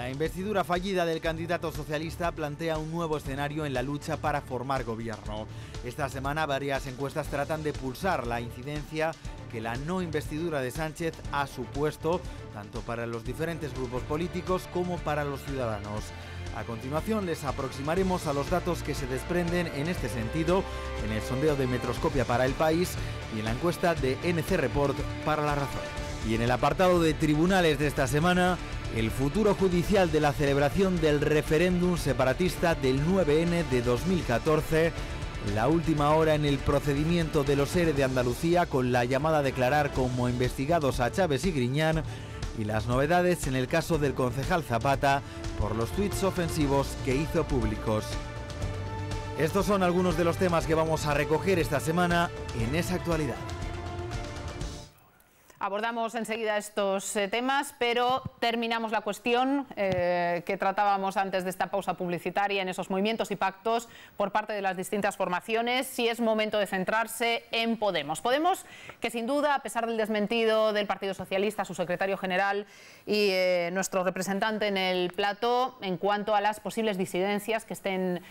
La investidura fallida del candidato socialista plantea un nuevo escenario en la lucha para formar gobierno. Esta semana varias encuestas tratan de pulsar la incidencia que la no investidura de Sánchez ha supuesto, tanto para los diferentes grupos políticos como para los ciudadanos. A continuación les aproximaremos a los datos que se desprenden en este sentido en el sondeo de Metroscopia para el País y en la encuesta de NC Report para la Razón. Y en el apartado de tribunales de esta semana, el futuro judicial de la celebración del referéndum separatista del 9N de 2014, la última hora en el procedimiento de los ERE de Andalucía con la llamada a declarar como investigados a Chávez y Griñán y las novedades en el caso del concejal Zapata por los tweets ofensivos que hizo públicos. Estos son algunos de los temas que vamos a recoger esta semana en esa actualidad. Abordamos enseguida estos eh, temas, pero terminamos la cuestión eh, que tratábamos antes de esta pausa publicitaria en esos movimientos y pactos por parte de las distintas formaciones, si es momento de centrarse en Podemos. Podemos, que sin duda, a pesar del desmentido del Partido Socialista, su secretario general y eh, nuestro representante en el plato, en cuanto a las posibles disidencias que estén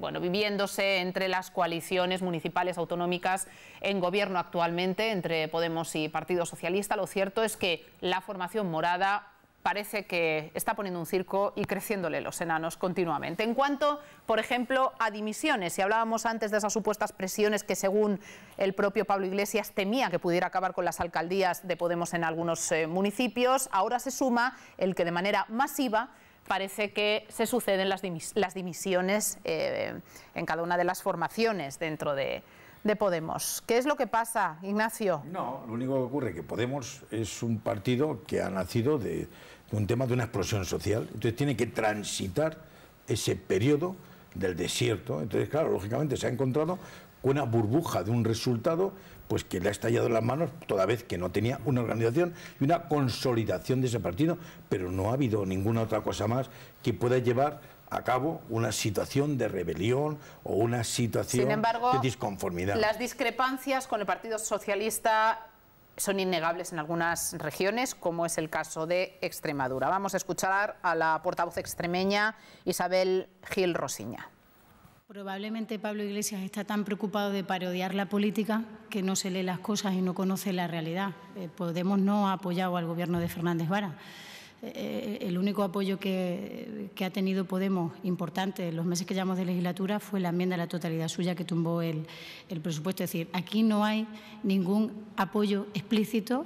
bueno, viviéndose entre las coaliciones municipales autonómicas en gobierno actualmente, entre Podemos y Partido Socialista, lo cierto es que la formación morada parece que está poniendo un circo y creciéndole los enanos continuamente. En cuanto, por ejemplo, a dimisiones, si hablábamos antes de esas supuestas presiones que según el propio Pablo Iglesias temía que pudiera acabar con las alcaldías de Podemos en algunos eh, municipios, ahora se suma el que de manera masiva parece que se suceden las, dimisiones eh, en cada una de las formaciones dentro de, de Podemos. ¿Qué es lo que pasa, Ignacio? No, lo único que ocurre es que Podemos es un partido que ha nacido de, un tema de una explosión social, entonces tiene que transitar ese periodo del desierto. Entonces, claro, lógicamente se ha encontrado con una burbuja de un resultado pues que le ha estallado en las manos toda vez que no tenía una organización y una consolidación de ese partido, pero no ha habido ninguna otra cosa más que pueda llevar a cabo una situación de rebelión o una situación Sin embargo, de disconformidad. Las discrepancias con el Partido Socialista son innegables en algunas regiones, como es el caso de Extremadura. Vamos a escuchar a la portavoz extremeña Isabel Gil Rosiña. Probablemente Pablo Iglesias está tan preocupado de parodiar la política que no se lee las cosas y no conoce la realidad. Eh, Podemos no ha apoyado al gobierno de Fernández Vara. Eh, el único apoyo que, ha tenido Podemos importante en los meses que llevamos de legislatura fue la enmienda a la totalidad suya que tumbó el, el presupuesto. Es decir, aquí no hay ningún apoyo explícito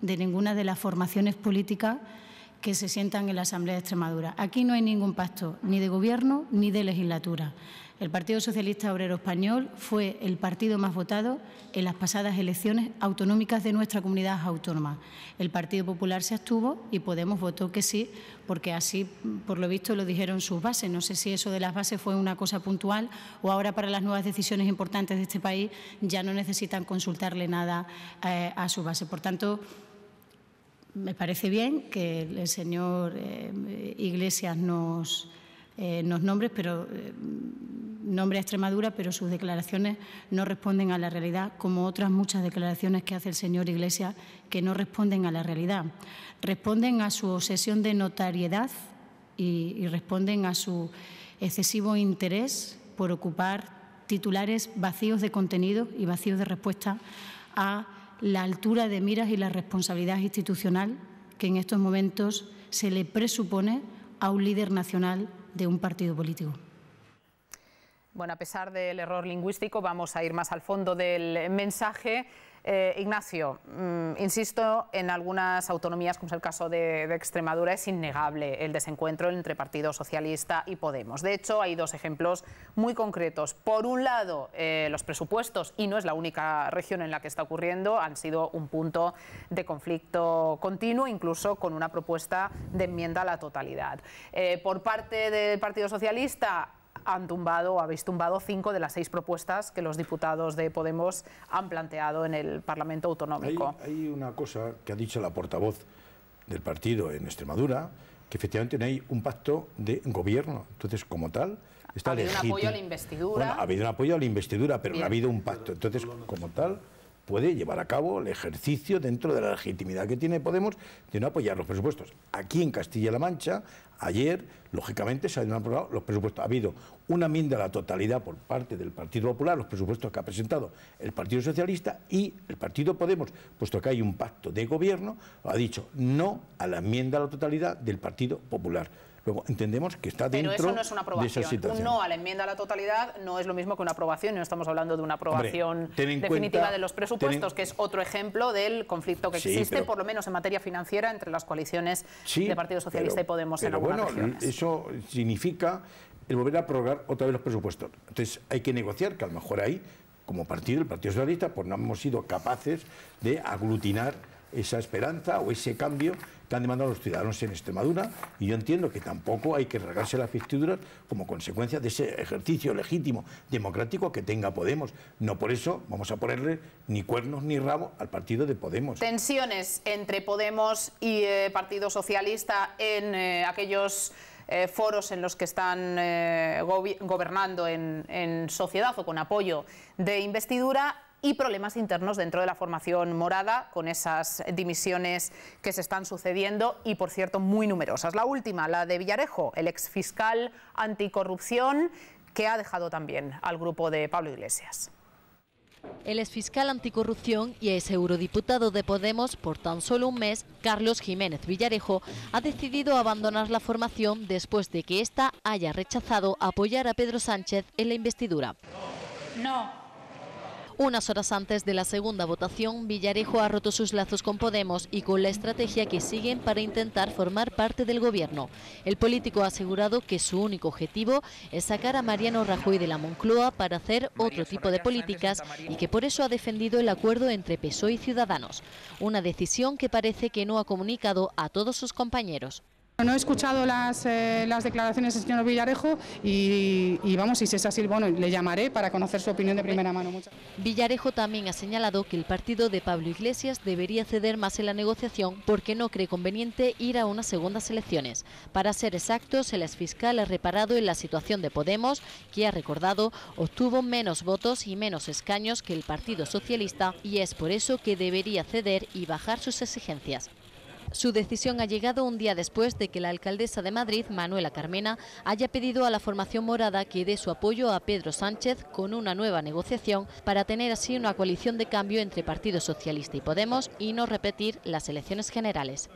de ninguna de las formaciones políticas que se sientan en la Asamblea de Extremadura. Aquí no hay ningún pacto, ni de Gobierno ni de legislatura el Partido Socialista Obrero Español fue el partido más votado en las pasadas elecciones autonómicas de nuestra comunidad autónoma. El Partido Popular se abstuvo y Podemos votó que sí, porque así, por lo visto, lo dijeron sus bases. No sé si eso de las bases fue una cosa puntual o ahora para las nuevas decisiones importantes de este país ya no necesitan consultarle nada eh, a su base. Por tanto, me parece bien que el señor eh, Iglesias nos eh, los nombres, pero eh, nombre a Extremadura, pero sus declaraciones no responden a la realidad, como otras muchas declaraciones que hace el señor Iglesias que no responden a la realidad. Responden a su obsesión de notariedad y, y responden a su excesivo interés por ocupar titulares vacíos de contenido y vacíos de respuesta a la altura de miras y la responsabilidad institucional que en estos momentos se le presupone a un líder nacional de un partido político. Bueno, a pesar del error lingüístico, vamos a ir más al fondo del mensaje. Eh, Ignacio, mm, insisto, en algunas autonomías, como es el caso de, Extremadura, es innegable el desencuentro entre Partido Socialista y Podemos. De hecho, hay dos ejemplos muy concretos. Por un lado, eh, los presupuestos, y no es la única región en la que está ocurriendo, han sido un punto de conflicto continuo, incluso con una propuesta de enmienda a la totalidad. Eh, por parte del Partido Socialista, han tumbado, o habéis tumbado cinco de las seis propuestas que los diputados de Podemos han planteado en el Parlamento Autonómico. Hay, una cosa que ha dicho la portavoz del partido en Extremadura, que efectivamente no hay un pacto de gobierno. Entonces, como tal, está Ha habido un apoyo a la investidura. ha habido un apoyo a la investidura, pero no ha habido un pacto. Entonces, como tal puede llevar a cabo el ejercicio dentro de la legitimidad que tiene Podemos de no apoyar los presupuestos. Aquí en Castilla-La Mancha Ayer, lógicamente, se han aprobado los presupuestos. Ha habido una enmienda a la totalidad por parte del Partido Popular, los presupuestos que ha presentado el Partido Socialista y el Partido Podemos, puesto que hay un pacto de gobierno, ha dicho no a la enmienda a la totalidad del Partido Popular entendemos que está dentro Pero eso no es una aprobación. esa situación. Un no a la enmienda a la totalidad no es lo mismo que una aprobación, no estamos hablando de una aprobación definitiva de los presupuestos, que es otro ejemplo del conflicto que existe, por lo menos en materia financiera, entre las coaliciones de Partido Socialista y Podemos en bueno, Eso significa el volver a prorrogar otra vez los presupuestos. Entonces, hay que negociar, que a lo mejor ahí, como partido, el Partido Socialista, pues no hemos sido capaces de aglutinar esa esperanza o ese cambio ...que han a los ciudadanos en Extremadura y yo entiendo que tampoco hay que regarse las vestiduras como consecuencia de ese ejercicio legítimo, democrático que tenga Podemos. No por eso vamos a ponerle ni cuernos ni rabo al partido de Podemos. Tensiones entre Podemos y eh, Partido Socialista en eh, aquellos... Eh, foros en los que están gobernando en sociedad o con apoyo de investidura y problemas internos dentro de la formación morada con esas dimisiones que se están sucediendo y, por cierto, muy numerosas. La última, la de Villarejo, el exfiscal anticorrupción que ha dejado también al grupo de Pablo Iglesias. El exfiscal anticorrupción y ex eurodiputado de Podemos por tan solo un mes, Carlos Jiménez Villarejo, ha decidido abandonar la formación después de que ésta haya rechazado apoyar a Pedro Sánchez en la investidura. No, unas horas antes de la segunda votación, Villarejo ha roto sus lazos con Podemos y con la estrategia que siguen para intentar formar parte del gobierno. El político ha asegurado que su único objetivo es sacar a Mariano Rajoy de la Moncloa para hacer otro tipo de políticas y que por eso ha defendido el acuerdo entre PSOE y Ciudadanos. Una decisión que parece que no ha comunicado a todos sus compañeros. No he escuchado eh, las, declaraciones del señor Villarejo y, vamos, y si es así, bueno, le llamaré para conocer su opinión de primera mano. Villarejo también ha señalado que el partido de Pablo Iglesias debería ceder más en la negociación porque no cree conveniente ir a unas segundas elecciones. Para ser exactos, el fiscal ha reparado en la situación de Podemos, que ha recordado obtuvo menos votos y menos escaños que el Partido Socialista y es por eso que debería ceder y bajar sus exigencias. Su decisión ha llegado un día después de que la alcaldesa de Madrid, Manuela Carmena, haya pedido a la formación morada que dé su apoyo a Pedro Sánchez con una nueva negociación para tener así una coalición de cambio entre Partido Socialista y Podemos y no repetir las elecciones generales.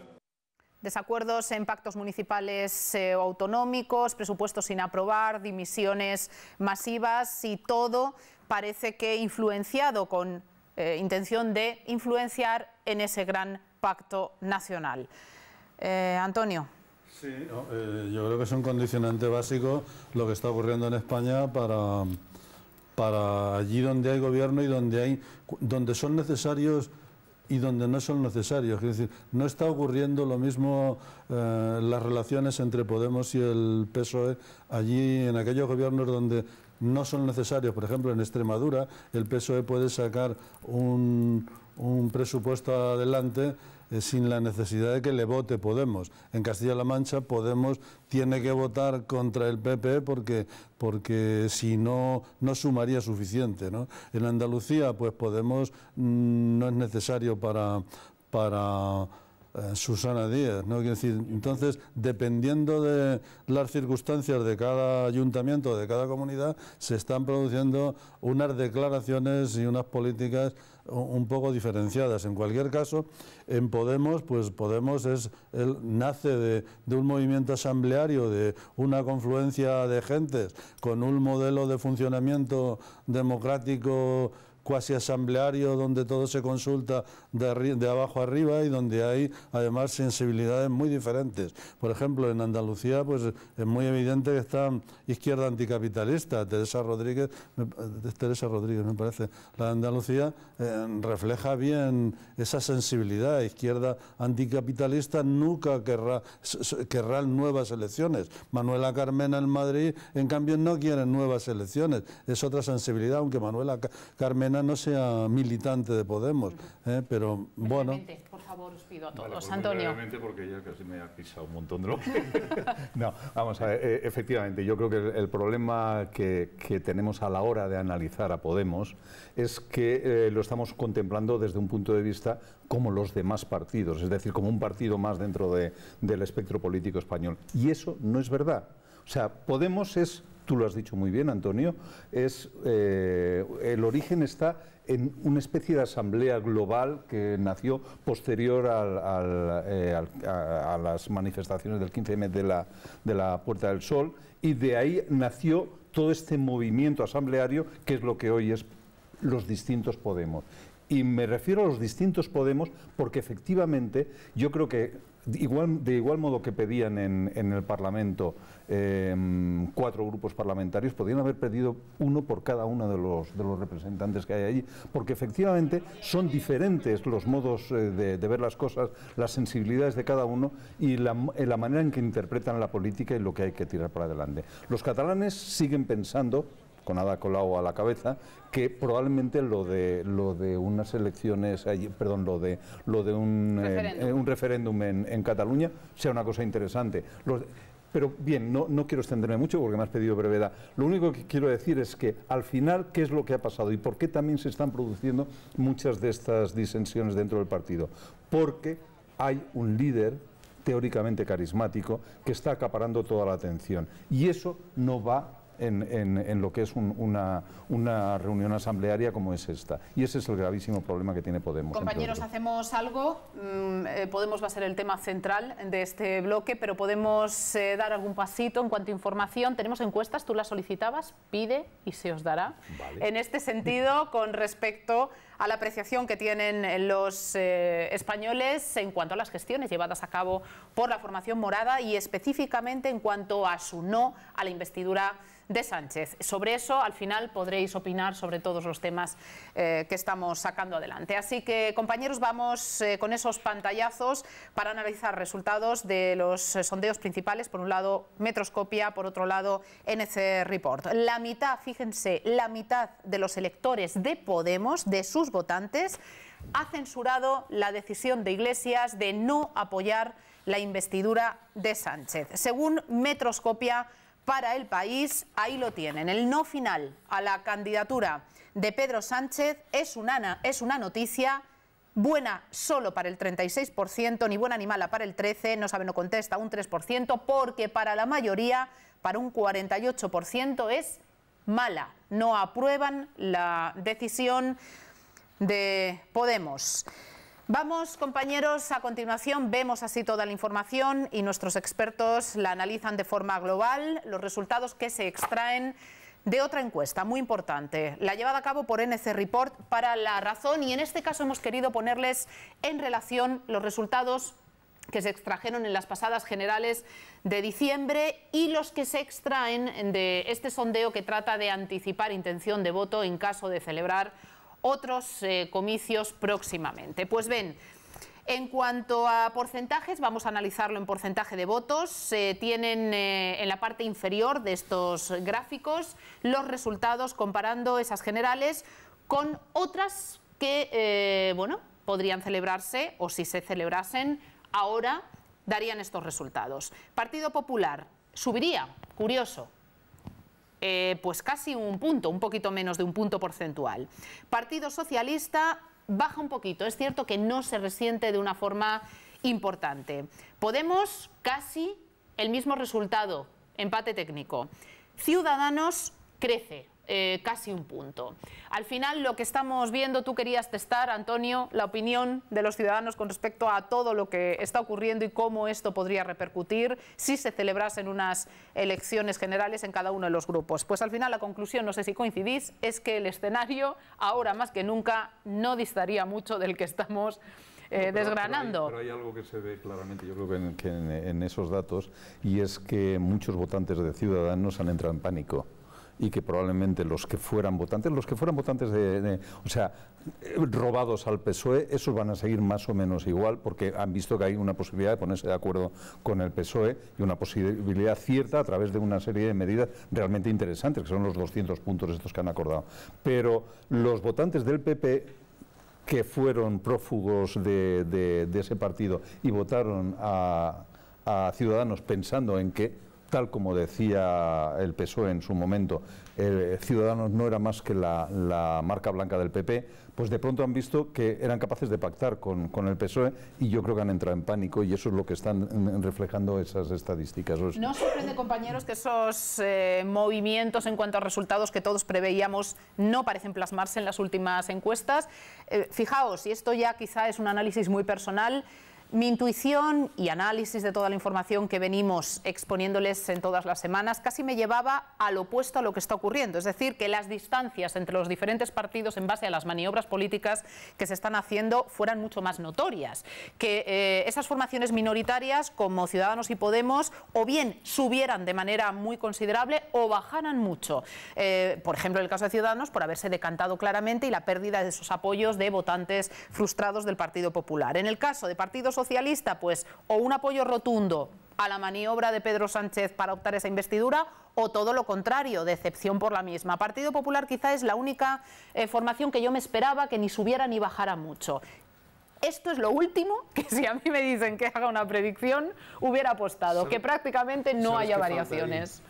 Desacuerdos en pactos municipales o eh, autonómicos, presupuestos sin aprobar, dimisiones masivas y todo parece que influenciado con eh, intención de influenciar en ese gran pacto nacional. Eh, Antonio. Sí, eh, yo creo que es un condicionante básico lo que está ocurriendo en España para, para allí donde hay gobierno y donde, hay, donde son necesarios y donde no son necesarios. Es decir, no está ocurriendo lo mismo eh, las relaciones entre Podemos y el PSOE allí en aquellos gobiernos donde no son necesarios. Por ejemplo, en Extremadura el PSOE puede sacar un, un presupuesto adelante sin la necesidad de que le vote Podemos. En Castilla-La Mancha Podemos tiene que votar contra el PP porque, porque si no, no sumaría suficiente. ¿no? En Andalucía pues Podemos mm, no es necesario para... para Susana Díaz, ¿no? Quiero decir, entonces, dependiendo de las circunstancias de cada ayuntamiento, de cada comunidad, se están produciendo unas declaraciones y unas políticas un poco diferenciadas. En cualquier caso, en Podemos, pues Podemos es el, nace de, de, un movimiento asambleario, de una confluencia de gentes, con un modelo de funcionamiento democrático cuasi asambleario donde todo se consulta de, de abajo arriba y donde hay además sensibilidades muy diferentes. Por ejemplo, en Andalucía pues es muy evidente que está izquierda anticapitalista. Teresa Rodríguez, eh, Teresa Rodríguez me parece, la de Andalucía eh, refleja bien esa sensibilidad. Izquierda anticapitalista nunca querrá, querrá nuevas elecciones. Manuela Carmena en Madrid, en cambio, no quiere nuevas elecciones. Es otra sensibilidad, aunque Manuela Carmena no sea militante de Podemos, ¿eh? pero bueno... por favor, os pido a todos. Pues porque casi me ha pisado un montón de no, vamos a ver, eh, efectivamente, yo creo que el, problema que, tenemos a la hora de analizar a Podemos es que eh, lo estamos contemplando desde un punto de vista como los demás partidos, es decir, como un partido más dentro del espectro político español. Y eso no es verdad. O sea, Podemos es tú lo has dicho muy bien, Antonio, es eh, el origen está en una especie de asamblea global que nació posterior eh, a, las manifestaciones del 15M de la, de la Puerta del Sol y de ahí nació todo este movimiento asambleario que es lo que hoy es los distintos Podemos. Y me refiero a los distintos Podemos porque efectivamente yo creo que de igual, modo que pedían en, en el Parlamento em, cuatro grupos parlamentarios, podrían haber pedido uno por cada uno de los, representantes que hay allí, porque efectivamente son diferentes los modos eh, de, ver las cosas, las sensibilidades de cada uno y la, eh, la manera en que interpretan la política y lo que hay que tirar para adelante. Los catalanes siguen pensando con nada colado a la cabeza, que probablemente lo de lo de unas elecciones, perdón, lo de lo de un eh, referéndum, en, Cataluña sea una cosa interesante. pero bien, no, no quiero extenderme mucho porque me has pedido brevedad. Lo único que quiero decir es que al final, ¿qué es lo que ha pasado y por qué también se están produciendo muchas de estas disensiones dentro del partido? Porque hay un líder teóricamente carismático que está acaparando toda la atención. Y eso no va en, lo que es una, reunión asamblearia como es esta. Y ese es el gravísimo problema que tiene Podemos. Compañeros, hacemos algo. Mm, eh, podemos va a ser el tema central de este bloque, pero podemos eh, dar algún pasito en cuanto a información. Tenemos encuestas, tú las solicitabas, pide y se os dará. En este sentido, con respecto a la apreciación que tienen eh, los eh, españoles en cuanto a las gestiones llevadas a cabo por la formación morada y específicamente en cuanto a su no a la investidura de Sánchez. Sobre eso al final podréis opinar sobre todos los temas eh, que estamos sacando adelante. Así que compañeros vamos con esos pantallazos para analizar resultados de los sondeos principales. Por un lado Metroscopia, por otro lado NC Report. La mitad, fíjense, la mitad de los electores de Podemos, de sus votantes, ha censurado la decisión de Iglesias de no apoyar la investidura de Sánchez. Según Metroscopia, para el país, ahí lo tienen. El no final a la candidatura de Pedro Sánchez es una, es una noticia buena solo para el 36%, ni buena ni mala para el 13%, no sabe, no contesta, un 3%, porque para la mayoría, para un 48% es mala. No aprueban la decisión de Podemos. Vamos, compañeros, a continuación vemos así toda la información y nuestros expertos la analizan de forma global, los resultados que se extraen de otra encuesta muy importante, la llevada a cabo por NC Report para La Razón y en este caso hemos querido ponerles en relación los resultados que se extrajeron en las pasadas generales de diciembre y los que se extraen de este sondeo que trata de anticipar intención de voto en caso de celebrar otros eh, comicios próximamente. Pues ven, en cuanto a porcentajes, vamos a analizarlo en porcentaje de votos. Se tienen eh, en la parte inferior de estos gráficos los resultados comparando esas generales con otras que, eh, bueno, podrían celebrarse o si se celebrasen ahora darían estos resultados. Partido Popular subiría, curioso, eh, pues casi un punto, un poquito menos de un punto porcentual. Partido Socialista baja un poquito, es cierto que no se resiente de una forma importante. Podemos casi el mismo resultado, empate técnico. Ciudadanos crece eh, casi un punto. Al final, lo que estamos viendo, tú querías testar, Antonio, la opinión de los ciudadanos con respecto a todo lo que está ocurriendo y cómo esto podría repercutir si se celebrasen unas elecciones generales en cada uno de los grupos. Pues al final, la conclusión, no sé si coincidís, es que el escenario, ahora más que nunca, no distaría mucho del que estamos eh, desgranando. Pero hay, algo que se ve claramente, yo creo que, en esos datos, y es que muchos votantes de Ciudadanos han entrado en pánico y que probablemente los que fueran votantes, los que fueran votantes de, o sea, eh, robados al PSOE, esos van a seguir más o menos igual porque han visto que hay una posibilidad de ponerse de acuerdo con el PSOE y una posibilidad cierta a través de una serie de medidas realmente interesantes, que son los 200 puntos estos que han acordado. Pero los votantes del PP que fueron prófugos de, ese partido y votaron a Ciudadanos pensando en que tal como decía el PSOE en su momento, eh, Ciudadanos no era más que la, marca blanca del PP, pues de pronto han visto que eran capaces de pactar con, el PSOE y yo creo que han entrado en pánico y eso es lo que están mm, reflejando esas estadísticas. ¿No sorprende, compañeros, que esos eh, movimientos en cuanto a resultados que todos preveíamos no parecen plasmarse en las últimas encuestas? Eh, fijaos, y esto ya quizá es un análisis muy personal, mi intuición y análisis de toda la información que venimos exponiéndoles en todas las semanas casi me llevaba al opuesto a lo que está ocurriendo, es decir, que las distancias entre los diferentes partidos en base a las maniobras políticas que se están haciendo fueran mucho más notorias, que eh, esas formaciones minoritarias como Ciudadanos y Podemos o bien subieran de manera muy considerable o bajaran mucho. Eh, por ejemplo, en el caso de Ciudadanos, por haberse decantado claramente y la pérdida de sus apoyos de votantes frustrados del Partido Popular. En el caso de partidos socialista? Pues o un apoyo rotundo a la maniobra de Pedro Sánchez para optar esa investidura o todo lo contrario, decepción por la misma. Partido Popular quizá es la única eh, formación que yo me esperaba que ni subiera ni bajara mucho. Esto es lo último que si a mí me dicen que haga una predicción hubiera apostado, que prácticamente no haya variaciones.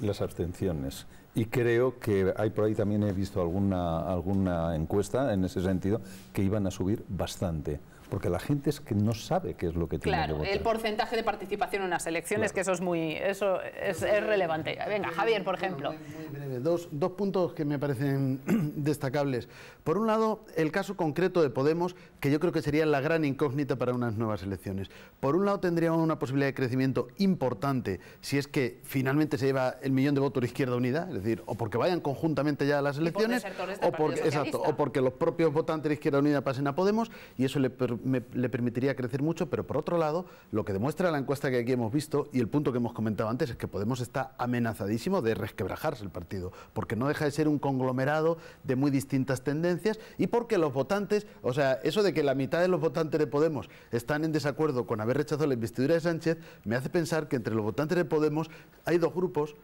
Las abstenciones. Y creo que hay por ahí también he visto alguna, alguna encuesta en ese sentido que iban a subir bastante porque la gente es que no sabe qué es lo que claro, tiene que el porcentaje de participación en unas elecciones, que eso es muy, eso es, es relevante. Venga, Javier, por ejemplo. muy, breve. Dos, dos puntos que me parecen destacables. Por un lado, el caso concreto de Podemos, que yo creo que sería la gran incógnita para unas nuevas elecciones. Por un lado, tendría una posibilidad de crecimiento importante si es que finalmente se lleva el millón de votos de Izquierda Unida, es decir, o porque vayan conjuntamente ya a las elecciones, o este porque, exacto, o porque los propios votantes de Izquierda Unida pasen a Podemos, y eso le le permitiría crecer mucho, pero por otro lado, lo que demuestra la encuesta que aquí hemos visto y el punto que hemos comentado antes es que Podemos está amenazadísimo de resquebrajarse el partido, porque no deja de ser un conglomerado de muy distintas tendencias y porque los votantes, o sea, eso de que la mitad de los votantes de Podemos están en desacuerdo con haber rechazado la investidura de Sánchez, me hace pensar que entre los votantes de Podemos hay dos grupos,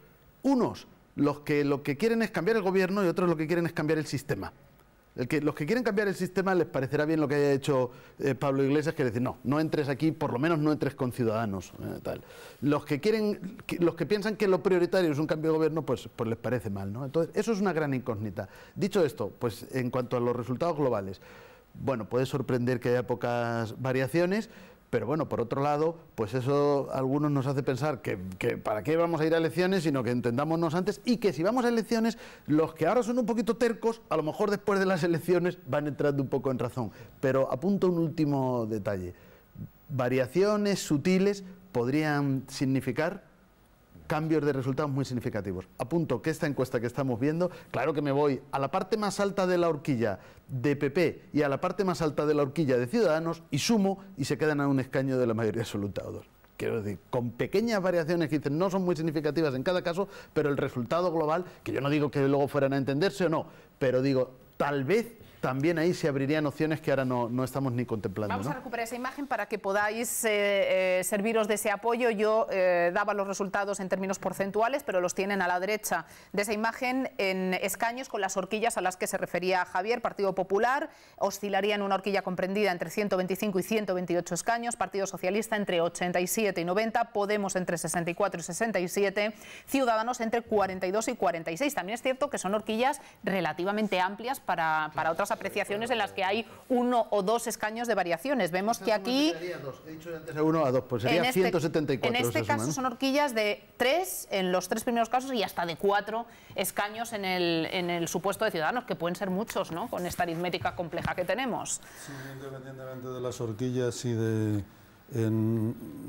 unos los que lo que quieren es cambiar el gobierno y otros lo que quieren es cambiar el sistema que, los que quieren cambiar el sistema les parecerá bien lo que haya hecho eh, Pablo Iglesias, que decir, no, no entres aquí, por lo menos no entres con ciudadanos. Eh, los que quieren, los que piensan que lo prioritario es un cambio de gobierno, pues, pues les parece mal. ¿no? Entonces, eso es una gran incógnita. Dicho esto, pues en cuanto a los resultados globales, bueno, puede sorprender que haya pocas variaciones, pero bueno, por otro lado, pues eso a algunos nos hace pensar que, para qué vamos a ir a elecciones, sino que entendámonos antes y que si vamos a elecciones, los que ahora son un poquito tercos, a lo mejor después de las elecciones van entrando un poco en razón. Pero apunto un último detalle. Variaciones sutiles podrían significar cambios de resultados muy significativos. Apunto que esta encuesta que estamos viendo, claro que me voy a la parte más alta de la horquilla de PP y a la parte más alta de la horquilla de Ciudadanos y sumo y se quedan a un escaño de la mayoría absoluta o dos. Quiero decir, con pequeñas variaciones que dicen no son muy significativas en cada caso, pero el resultado global, que yo no digo que luego fueran a entenderse o no, pero digo, tal vez también ahí se abrirían opciones que ahora no, no estamos ni contemplando. Vamos a recuperar esa imagen para que podáis eh, eh, serviros de ese apoyo. Yo eh, daba los resultados en términos porcentuales, pero los tienen a la derecha de esa imagen en escaños con las horquillas a las que se refería Javier. Partido Popular oscilaría en una horquilla comprendida entre 125 y 128 escaños, Partido Socialista entre 87 y 90, Podemos entre 64 y 67, Ciudadanos entre 42 y 46. También es cierto que son horquillas relativamente amplias para, para otras apreciaciones en las que hay uno o dos escaños de variaciones. Vemos que aquí... Dos. uno a dos, pues en este, 174. En este caso son horquillas de tres, en los tres primeros casos, y hasta de cuatro escaños en el, en el supuesto de Ciudadanos, que pueden ser muchos, ¿no?, con esta aritmética compleja que tenemos. Sí, independientemente de las horquillas y de...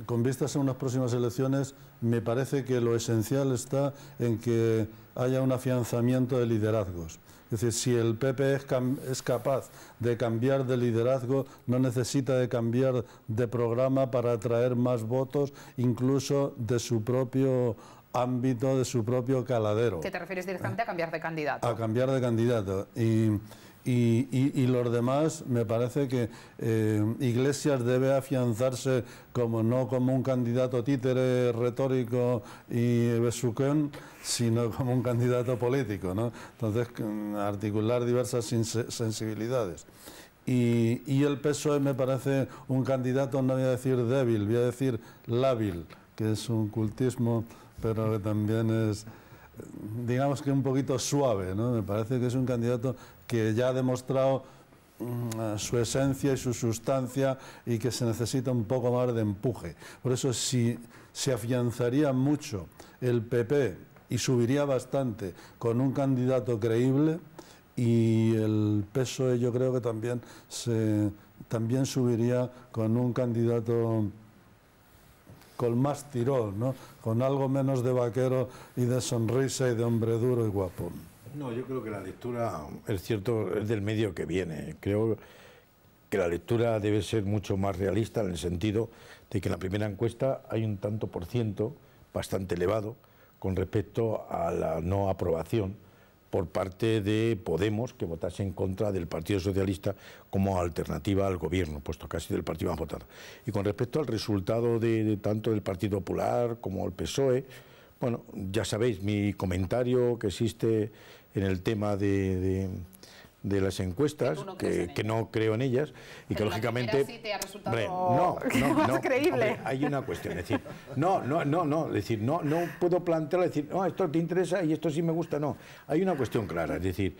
con vistas a unas próximas elecciones, me parece que lo esencial está en que haya un afianzamiento de liderazgos. Es decir, si el PP es, capaz de cambiar de liderazgo, no necesita de cambiar de programa para atraer más votos, incluso de su propio ámbito, de su propio caladero. ¿Qué te refieres directamente a cambiar de candidato? A cambiar de candidato. Y, y, los demás, me parece que eh, Iglesias debe afianzarse como no como un candidato títere retórico y besuquén, sino como un candidato político, ¿no? Entonces, articular diversas sensibilidades. y, el PSOE me parece un candidato, no voy a decir débil, voy a decir lábil, que es un cultismo, pero que también es digamos que un poquito suave, ¿no? Me parece que es un candidato que ya ha demostrado mm, eh, su esencia y su sustancia y que se necesita un poco más de empuje. Por eso si se afianzaría mucho el PP y subiría bastante con un candidato creíble y el PSOE yo creo que también también subiría con un candidato con más tirón, ¿no? con algo menos de vaquero y de sonrisa y de hombre duro y guapo. No, yo creo que la lectura, es cierto, es del medio que viene. Creo que la lectura debe ser mucho más realista en el sentido de que en la primera encuesta hay un tanto por ciento bastante elevado con respecto a la no aprobación por parte de Podemos, que votase en contra del Partido Socialista como alternativa al gobierno, puesto casi del partido más votado. Y con respecto al resultado de, tanto del Partido Popular como el PSOE, bueno, ya sabéis mi comentario que existe en el tema de de las encuestas, que, no creo en ellas, y que lógicamente... no, no, no hay una cuestión, es decir, no, no, no, no, decir, no, no puedo plantear, decir, no, esto te interesa y esto sí me gusta, no. Hay una cuestión clara, es decir,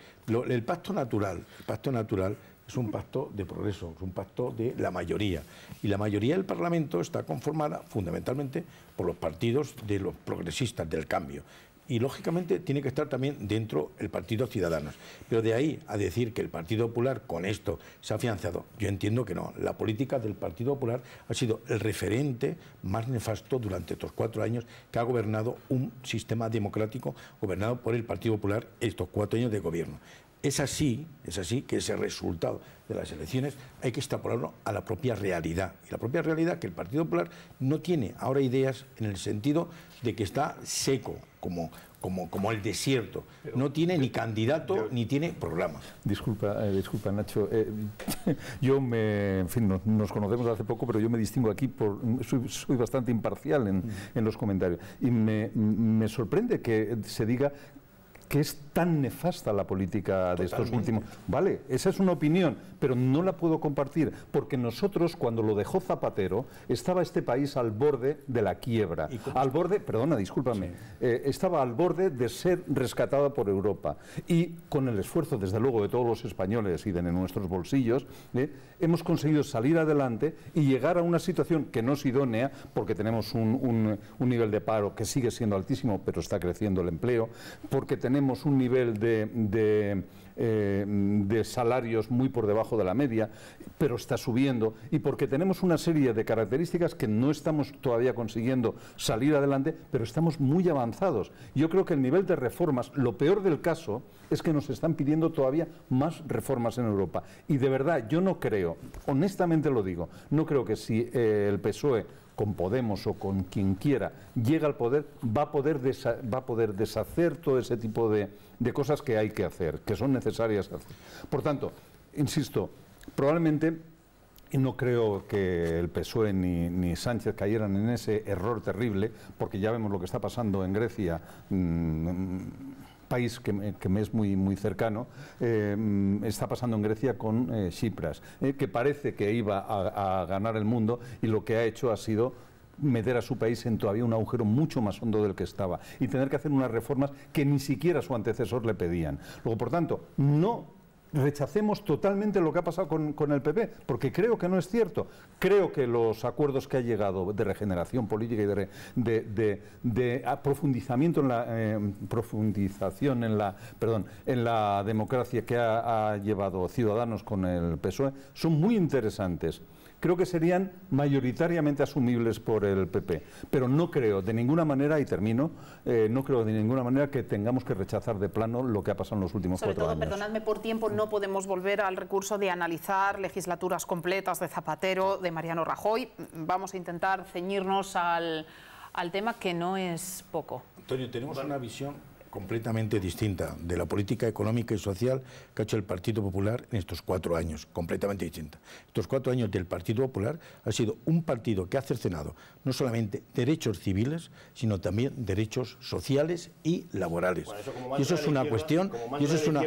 el pacto natural, el pacto natural es un pacto de progreso, es un pacto de la mayoría. Y la mayoría del Parlamento está conformada fundamentalmente por los partidos de los progresistas del cambio y lógicamente tiene que estar también dentro el Partido Ciudadanos. Pero de ahí a decir que el Partido Popular con esto se ha afianzado, yo entiendo que no. La política del Partido Popular ha sido el referente más nefasto durante estos cuatro años que ha gobernado un sistema democrático gobernado por el Partido Popular estos cuatro años de gobierno. Es así, es así que ese resultado de las elecciones hay que extrapolarlo a la propia realidad. Y la propia realidad que el Partido Popular no tiene ahora ideas en el sentido de que está seco, como, como, como el desierto. No tiene ni candidato ni tiene programas. Disculpa, eh, disculpa Nacho. Eh, yo me, en fin, nos conocemos hace poco, pero yo me distingo aquí por soy, bastante imparcial en, los comentarios. Y me, me sorprende que se diga que es tan nefasta la política de estos últimos. Vale, esa es una opinión, pero no la puedo compartir, porque nosotros cuando lo dejó Zapatero, estaba este país al borde de la quiebra, al borde, perdona, discúlpame, eh, estaba al borde de ser rescatada por Europa. Y con el esfuerzo, desde luego, de todos los españoles y de nuestros bolsillos, eh, hemos conseguido salir adelante y llegar a una situación que no es idónea, porque tenemos un, un, un nivel de paro que sigue siendo altísimo, pero está creciendo el empleo, porque tenemos tenemos un nivel eh, de, salarios muy por debajo de la media, pero está subiendo, y porque tenemos una serie de características que no estamos todavía consiguiendo salir adelante, pero estamos muy avanzados. Yo creo que el nivel de reformas, lo peor del caso, es que nos están pidiendo todavía más reformas en Europa. Y de verdad, yo no creo, honestamente lo digo, no creo que si eh, el PSOE con Podemos o con quien quiera, llega al poder, va a poder, va a poder deshacer todo ese tipo de, cosas que hay que hacer, que son necesarias Por tanto, insisto, probablemente y no creo que el PSOE ni, Sánchez cayeran en ese error terrible, porque ya vemos lo que está pasando en Grecia. Mm, país que, me es muy, muy cercano, eh, está pasando en Grecia con Chipras eh, eh, que parece que iba a, a ganar el mundo y lo que ha hecho ha sido meter a su país en todavía un agujero mucho más hondo del que estaba y tener que hacer unas reformas que ni siquiera su antecesor le pedían. Luego, por tanto, no rechacemos totalmente lo que ha pasado con, el PP, porque creo que no es cierto. Creo que los acuerdos que ha llegado de regeneración política y de, de, de, en la, eh, profundización en la, perdón, en la democracia que ha llevado Ciudadanos con el PSOE son muy interesantes creo que serían mayoritariamente asumibles por el PP. Pero no creo de ninguna manera, y termino, eh, no creo de ninguna manera que tengamos que rechazar de plano lo que ha pasado en los últimos Sobre cuatro todo, años. Perdonadme por tiempo, no podemos volver al recurso de analizar legislaturas completas de Zapatero, de Mariano Rajoy. Vamos a intentar ceñirnos al, al tema que no es poco. Antonio, tenemos una visión completamente distinta de la política económica y social que ha hecho el Partido Popular en estos cuatro años, completamente distinta. Estos cuatro años del Partido Popular ha sido un partido que ha cercenado no solamente derechos civiles, sino también derechos sociales y laborales. y eso es una cuestión, y eso es una,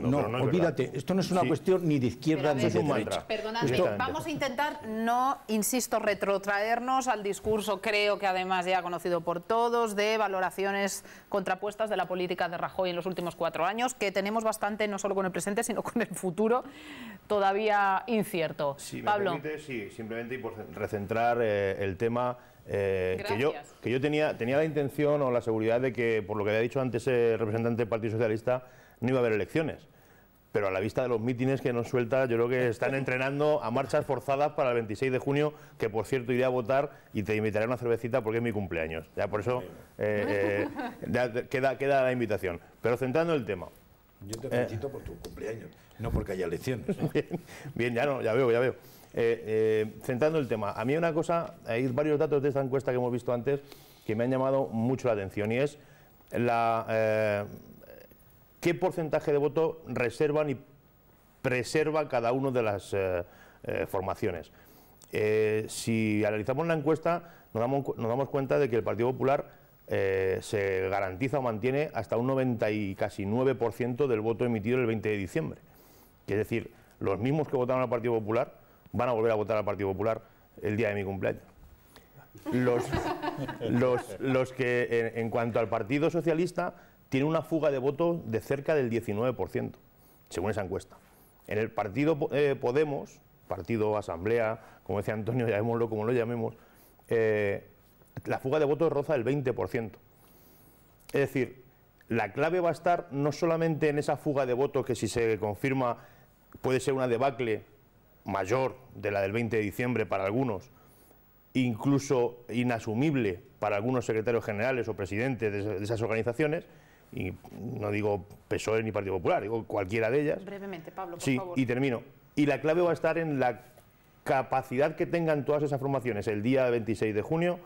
no, olvídate, esto no es una cuestión ni de izquierda ni de derecha. Perdonadme, vamos a intentar no, insisto, retrotraernos al discurso, creo que además ya conocido por todos, de valoraciones contrapuestas de la política de Rajoy en los últimos cuatro años, que tenemos bastante no solo con el presente, sino con el futuro todavía incierto. Pablo. sí, simplemente por recentrar eh, el tema. Eh, que yo, tenía, tenía la intención o la seguridad de que, por lo que había dicho antes el representante del Partido Socialista, no iba a haber elecciones pero a la vista de los mítines que nos suelta, yo creo que están entrenando a marchas forzadas para el 26 de junio, que por cierto iré a votar y te invitaré a una cervecita porque es mi cumpleaños. Ya por eso eh, eh, queda, queda la invitación. Pero centrando el tema. Yo te felicito por tu cumpleaños, no porque haya elecciones. Bien, ya, no, ya veo, ya veo. Eh, centrando el tema, a mí una cosa, hay varios datos de esta encuesta que hemos visto antes que me han llamado mucho la atención y es la qué porcentaje de voto reservan y preserva cada una de las eh, eh, formaciones. Eh, si analizamos la encuesta, nos damos, cuenta de que el Partido Popular se garantiza o mantiene hasta un 90 y casi 9% del voto emitido el 20 de diciembre. Es decir, los mismos que votaron al Partido Popular van a volver a votar al Partido Popular el día de mi cumpleaños. Los, que, en cuanto al Partido Socialista, tiene una fuga de votos de cerca del 19%, según esa encuesta. En el partido eh, Podemos, partido asamblea, como decía Antonio, llamémoslo como lo llamemos, eh, la fuga de votos roza el 20%. Es decir, la clave va a estar no solamente en esa fuga de votos que si se confirma puede ser una debacle mayor de la del 20 de diciembre para algunos, incluso inasumible para algunos secretarios generales o presidentes de esas organizaciones, y no digo PSOE ni Partido Popular, digo cualquiera de ellas. Brevemente, Pablo, por sí, y termino. Y la clave va a estar en la capacidad que tengan todas esas formaciones el día 26 de junio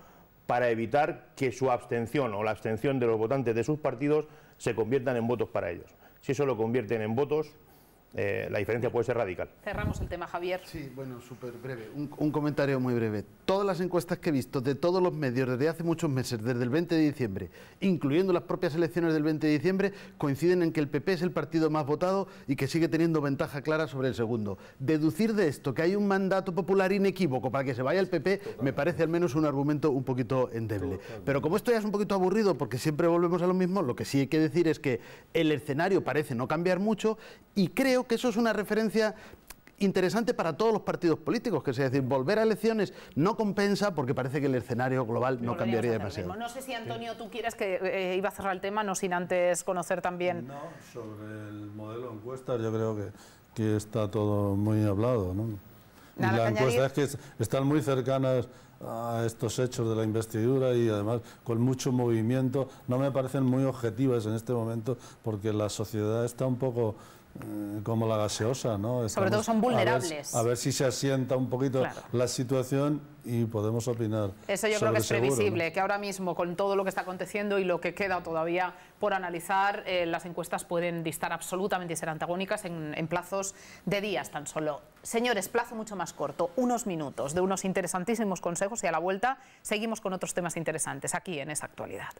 para evitar que su abstención o la abstención de los votantes de sus partidos se conviertan en votos para ellos. Si eso lo convierten en votos, eh, la diferencia puede ser radical. Cerramos el tema, Javier. Sí, bueno, súper breve. Un, comentario muy breve. Todas las encuestas que he visto de todos los medios desde hace muchos meses, desde el 20 de diciembre, incluyendo las propias elecciones del 20 de diciembre, coinciden en que el PP es el partido más votado y que sigue teniendo ventaja clara sobre el segundo. Deducir de esto que hay un mandato popular inequívoco para que se vaya el PP me parece al menos un argumento un poquito endeble. Pero como esto ya es un poquito aburrido porque siempre volvemos a lo mismo, lo que sí hay que decir es que el escenario parece no cambiar mucho y creo que eso es una referencia interesante para todos los partidos políticos, que es decir, volver a elecciones no compensa porque parece que el escenario global no, cambiaría demasiado. No sé si Antonio tú quieres que eh, iba a cerrar el tema, no sin antes conocer también. No, sobre el modelo encuestas yo creo que, que está todo muy hablado, la encuesta es que están muy cercanas a estos hechos de la investidura y además con mucho movimiento, no me parecen muy objetivas en este momento porque la sociedad está un poco eh, como la gaseosa, ¿no? Sobre todo son vulnerables. A ver, si se asienta un poquito la situación y podemos opinar. Eso yo creo que es previsible, que ahora mismo con todo lo que está aconteciendo y lo que queda todavía por analizar, eh, las encuestas pueden distar absolutamente y ser antagónicas en, en plazos de días tan solo. Señores, plazo mucho más corto, unos minutos de unos interesantísimos consejos y a la vuelta seguimos con otros temas interesantes aquí en esa actualidad.